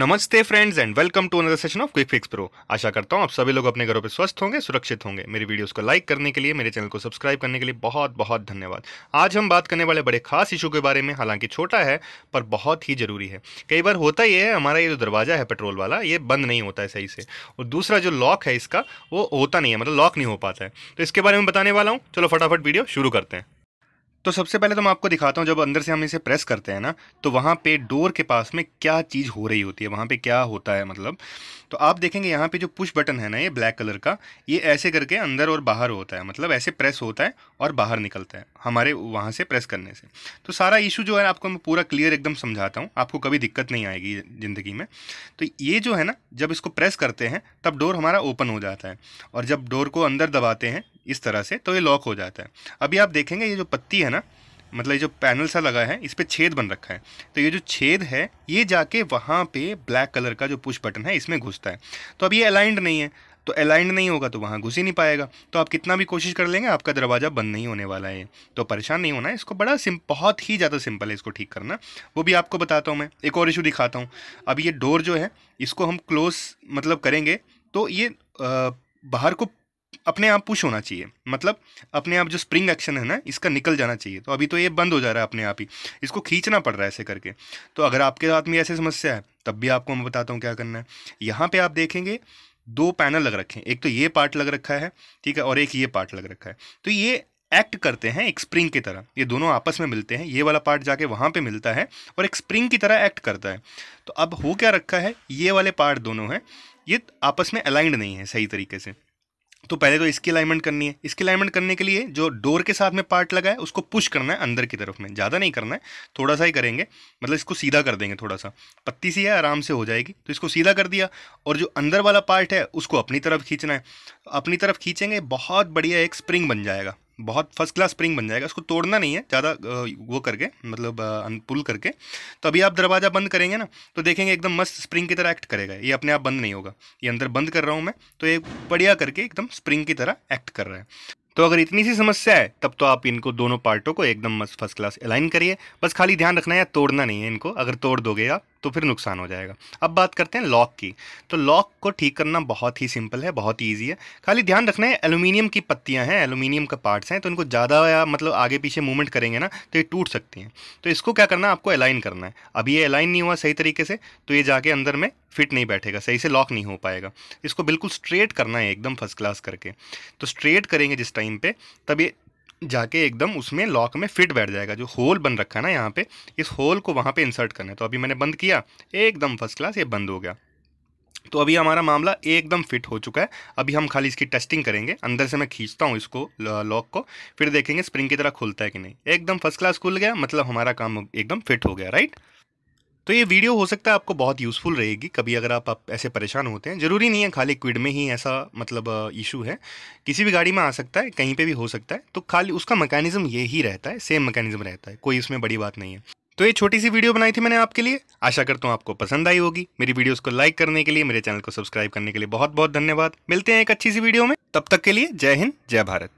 नमस्ते friends and welcome to another session of quick fix pro आशा करता हूँ आप सभी लोग अपने घरों पर स्वस्थ होंगे सुरक्षित होंगे मेरी वीडियोस को लाइक करने के लिए मेरे चैनल को सब्सक्राइब करने के लिए बहुत बहुत धन्यवाद आज हम बात करने वाले बड़े खास इशू के बारे में हालांकि छोटा है पर बहुत ही जरूरी है कई बार होता ये है हमारा ये जो दरवाज़ा है पेट्रोल वाला ये बंद नहीं होता है सही से और दूसरा जो लॉक है इसका वो होता नहीं है मतलब लॉक नहीं हो पाता है तो इसके बारे में बताने वाला हूँ चलो फटाफट वीडियो शुरू करते हैं तो सबसे पहले तो मैं आपको दिखाता हूँ जब अंदर से हम इसे प्रेस करते हैं ना तो वहाँ पे डोर के पास में क्या चीज़ हो रही होती है वहाँ पे क्या होता है मतलब तो आप देखेंगे यहाँ पे जो पुश बटन है ना ये ब्लैक कलर का ये ऐसे करके अंदर और बाहर होता है मतलब ऐसे प्रेस होता है और बाहर निकलता है हमारे वहाँ से प्रेस करने से तो सारा इशू जो है आपको मैं पूरा क्लियर एकदम समझाता हूँ आपको कभी दिक्कत नहीं आएगी ज़िंदगी में तो ये जो है ना जब इसको प्रेस करते हैं तब डोर हमारा ओपन हो जाता है और जब डोर को अंदर दबाते हैं इस तरह से तो ये लॉक हो जाता है अभी आप देखेंगे ये जो पत्ती है ना मतलब ये जो पैनल सा लगा है इस पर छेद बन रखा है तो ये जो छेद है ये जाके वहाँ पे ब्लैक कलर का जो पुश बटन है इसमें घुसता है तो अब ये अलाइंड नहीं है तो अलाइंड नहीं होगा तो वहाँ घुस ही नहीं पाएगा तो आप कितना भी कोशिश कर लेंगे आपका दरवाज़ा बंद नहीं होने वाला है तो परेशान नहीं होना है इसको बड़ा सिम बहुत ही ज़्यादा सिंपल है इसको ठीक करना वो भी आपको बताता हूँ मैं एक और इशू दिखाता हूँ अब ये डोर जो है इसको हम क्लोज मतलब करेंगे तो ये बाहर को अपने आप पुश होना चाहिए मतलब अपने आप जो स्प्रिंग एक्शन है ना इसका निकल जाना चाहिए तो अभी तो ये बंद हो जा रहा है अपने आप ही इसको खींचना पड़ रहा है ऐसे करके तो अगर आपके साथ में ऐसी समस्या है तब भी आपको मैं बताता हूँ क्या करना है यहाँ पर आप देखेंगे दो पैनल लग रखे हैं एक तो ये पार्ट लग रखा है ठीक है और एक ये पार्ट लग रखा है तो ये एक्ट करते हैं एक स्प्रिंग की तरह ये दोनों आपस में मिलते हैं ये वाला पार्ट जाके वहाँ पे मिलता है और एक स्प्रिंग की तरह एक्ट करता है तो अब हो क्या रखा है ये वाले पार्ट दोनों हैं ये आपस में अलाइंड नहीं है सही तरीके से तो पहले तो इसकी अलाइनमेंट करनी है इसकी अलाइनमेंट करने के लिए जो डोर के साथ में पार्ट लगा है उसको पुश करना है अंदर की तरफ में ज़्यादा नहीं करना है थोड़ा सा ही करेंगे मतलब इसको सीधा कर देंगे थोड़ा सा पत्ती सी है आराम से हो जाएगी तो इसको सीधा कर दिया और जो अंदर वाला पार्ट है उसको अपनी तरफ खींचना है अपनी तरफ खींचेंगे बहुत बढ़िया एक स्प्रिंग बन जाएगा बहुत फर्स्ट क्लास स्प्रिंग बन जाएगा उसको तोड़ना नहीं है ज़्यादा वो करके मतलब पुल करके तो अभी आप दरवाज़ा बंद करेंगे ना तो देखेंगे एकदम मस्त स्प्रिंग की तरह एक्ट करेगा ये अपने आप बंद नहीं होगा ये अंदर बंद कर रहा हूँ मैं तो ये बढ़िया करके एकदम स्प्रिंग की तरह एक्ट कर रहा है तो अगर इतनी सी समस्या है तब तो आप इनको दोनों पार्टों को एकदम मस्त फर्स्ट क्लास अलाइन करिए बस खाली ध्यान रखना है तोड़ना नहीं है इनको अगर तोड़ दोगे आप तो फिर नुकसान हो जाएगा अब बात करते हैं लॉक की तो लॉक को ठीक करना बहुत ही सिंपल है बहुत ही ईजी है खाली ध्यान रखना है एलुमिनियम की पत्तियाँ हैं एलुमिनियम का पार्ट्स हैं तो इनको ज़्यादा या मतलब आगे पीछे मूवमेंट करेंगे ना तो ये टूट सकती हैं तो इसको क्या करना है आपको अलाइन करना है अभी ये अलाइन नहीं हुआ सही तरीके से तो ये जाके अंदर में फिट नहीं बैठेगा सही से लॉक नहीं हो पाएगा इसको बिल्कुल स्ट्रेट करना है एकदम फर्स्ट क्लास करके तो स्ट्रेट करेंगे जिस टाइम पे तब ये जाके एकदम उसमें लॉक में फिट बैठ जाएगा जो होल बन रखा है ना यहाँ पे इस होल को वहाँ पे इंसर्ट करना है तो अभी मैंने बंद किया एकदम फर्स्ट क्लास ये बंद हो गया तो अभी हमारा मामला एकदम फिट हो चुका है अभी हम खाली इसकी टेस्टिंग करेंगे अंदर से मैं खींचता हूँ इसको लॉक को फिर देखेंगे स्प्रिंग की तरह खुलता है कि नहीं एकदम फर्स्ट क्लास खुल गया मतलब हमारा काम एकदम फिट हो गया राइट तो ये वीडियो हो सकता है आपको बहुत यूज़फुल रहेगी कभी अगर आप, आप ऐसे परेशान होते हैं ज़रूरी नहीं है खाली क्विड में ही ऐसा मतलब इशू है किसी भी गाड़ी में आ सकता है कहीं पे भी हो सकता है तो खाली उसका मैकेनिज्म ये ही रहता है सेम मैकेनिज्म रहता है कोई इसमें बड़ी बात नहीं है तो ये छोटी सी वीडियो बनाई थी मैंने आपके लिए आशा करता हूँ आपको पसंद आई होगी मेरी वीडियो को लाइक करने के लिए मेरे चैनल को सब्सक्राइब करने के लिए बहुत बहुत धन्यवाद मिलते हैं एक अच्छी सी वीडियो में तब तक के लिए जय हिंद जय भारत